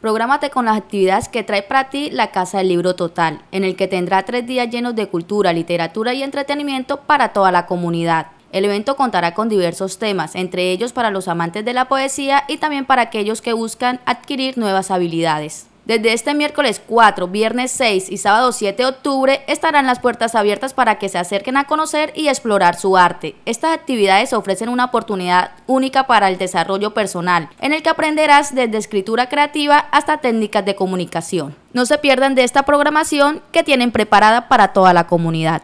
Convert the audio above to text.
Programate con las actividades que trae para ti la Casa del Libro Total, en el que tendrá tres días llenos de cultura, literatura y entretenimiento para toda la comunidad. El evento contará con diversos temas, entre ellos para los amantes de la poesía y también para aquellos que buscan adquirir nuevas habilidades. Desde este miércoles 4, viernes 6 y sábado 7 de octubre estarán las puertas abiertas para que se acerquen a conocer y explorar su arte. Estas actividades ofrecen una oportunidad única para el desarrollo personal, en el que aprenderás desde escritura creativa hasta técnicas de comunicación. No se pierdan de esta programación que tienen preparada para toda la comunidad.